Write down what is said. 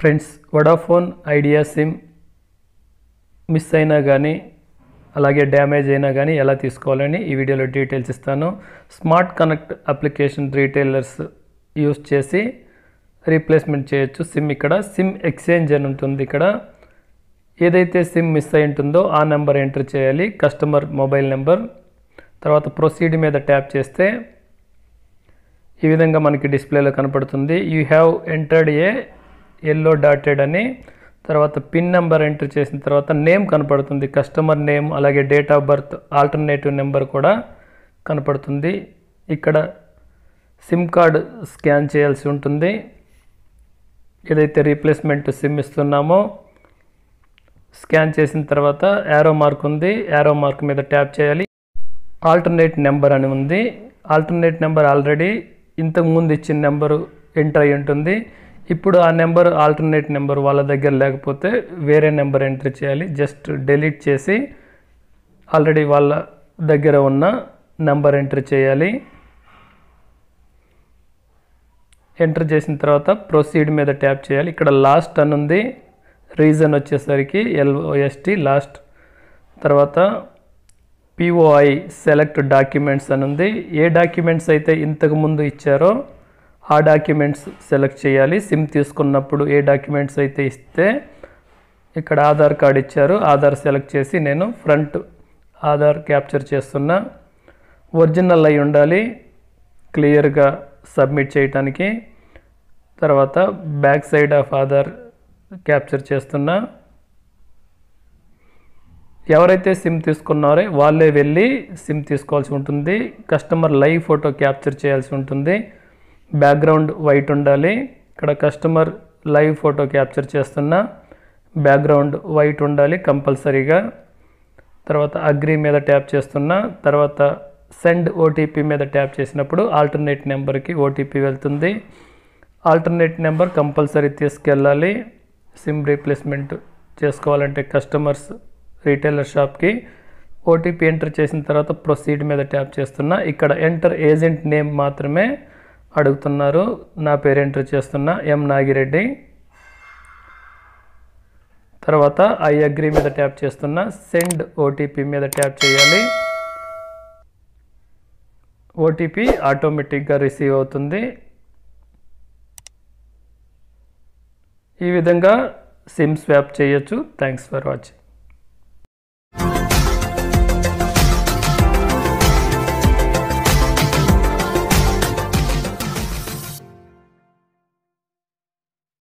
friends Vodafone Idea SIM miss అయినా కానీ అలాగే డ్యామేజ్ అయినా కానీ ఎలా తీసుకోవాలని ఈ వీడియోలో డీటెయిల్స్ ఇస్తాను smart connect application retailers use చేసి రీప్లేస్మెంట్ చేయొచ్చు సిమ్ ఇక్కడ సిమ్ ఎక్స్చేంజ్ అని ఉంటుంది ఇక్కడ ఏదైతే సిమ్ మిస్ అయి ఉంటుందో ఆ నెంబర్ ఎంటర్ చేయాలి కస్టమర్ మొబైల్ నెంబర్ తర్వాత ప్రొసీడ్ మీద ట్యాప్ చేస్తే ఈ విధంగా మనకి డిస్ప్లేలో కనపడుతుంది you have entered a yellow dotted అని తర్వాత పిన్ నెంబర్ ఎంటర్ చేసిన తర్వాత నేమ్ కనపడుతుంది కస్టమర్ నేమ్ అలాగే date of birth alternative number కూడా కనపడుతుంది ఇక్కడ సిమ్ కార్డ్ స్కాన్ చేయాల్సి ఉంటుంది ఏదైతే రీప్లేస్మెంట్ సిమ్ ఇస్తున్నామో స్కాన్ చేసిన తర్వాత యారో మార్క్ ఉంది యారో మార్క్ మీద ట్యాప్ చేయాలి ఆల్టర్నేట్ నెంబర్ అని ఉంది ఆల్టర్నేట్ నెంబర్ ఆల్రెడీ ఇంతకుముందు ఇచ్చిన నెంబరు ఎంటర్ అయి ఉంటుంది ఇప్పుడు ఆ నెంబర్ ఆల్టర్నేట్ నెంబర్ వాళ్ళ దగ్గర లేకపోతే వేరే నెంబర్ ఎంటర్ చేయాలి జస్ట్ డెలీట్ చేసి ఆల్రెడీ వాళ్ళ దగ్గర ఉన్న నెంబర్ ఎంటర్ చేయాలి ఎంటర్ చేసిన తర్వాత ప్రొసీడ్ మీద ట్యాప్ చేయాలి ఇక్కడ లాస్ట్ అని ఉంది రీజన్ వచ్చేసరికి ఎల్ఓఎస్టి లాస్ట్ తర్వాత పిఓఐ సెలెక్ట్ డాక్యుమెంట్స్ అని ఉంది ఏ డాక్యుమెంట్స్ అయితే ఇంతకుముందు ఇచ్చారో ఆ డాక్యుమెంట్స్ సెలెక్ట్ చేయాలి సిమ్ తీసుకున్నప్పుడు ఏ డాక్యుమెంట్స్ అయితే ఇస్తే ఇక్కడ ఆధార్ కార్డ్ ఇచ్చారు ఆధార్ సెలెక్ట్ చేసి నేను ఫ్రంట్ ఆధార్ క్యాప్చర్ చేస్తున్నా ఒరిజినల్ అయి ఉండాలి క్లియర్గా సబ్మిట్ చేయటానికి తర్వాత back side of Aadhaar capture చేస్తున్నా ఎవరైతే సిమ్ తీసుకున్నారో వాళ్ళే వెళ్ళి సిమ్ తీసుకోవాల్సి ఉంటుంది కస్టమర్ లైవ్ ఫోటో క్యాప్చర్ చేయాల్సి ఉంటుంది బ్యాక్గ్రౌండ్ వైట్ ఉండాలి ఇక్కడ కస్టమర్ లైవ్ ఫోటో క్యాప్చర్ చేస్తున్న బ్యాక్గ్రౌండ్ వైట్ ఉండాలి కంపల్సరీగా తర్వాత అగ్రి మీద ట్యాప్ చేస్తున్న తర్వాత సెండ్ ఓటీపీ మీద ట్యాప్ చేసినప్పుడు ఆల్టర్నేట్ నెంబర్కి ఓటీపీ వెళ్తుంది ఆల్టర్నేట్ నెంబర్ కంపల్సరీ తీసుకెళ్ళాలి సిమ్ రీప్లేస్మెంట్ చేసుకోవాలంటే కస్టమర్స్ రీటైలర్ షాప్కి ఓటీపీ ఎంటర్ చేసిన తర్వాత ప్రొసీడ్ మీద ట్యాప్ చేస్తున్నా ఇక్కడ ఎంటర్ ఏజెంట్ నేమ్ మాత్రమే అడుగుతున్నారు నా పేరు ఎంటర్ చేస్తున్న ఎం నాగిరెడ్డి తర్వాత ఐ అగ్రీ మీద ట్యాప్ చేస్తున్న సెండ్ ఓటీపీ మీద ట్యాప్ చేయాలి ఓటీపీ ఆటోమేటిక్గా రిసీవ్ అవుతుంది ఈ విధంగా సిమ్ స్వాప్ చేయొచ్చు థ్యాంక్స్ ఫర్ వాచింగ్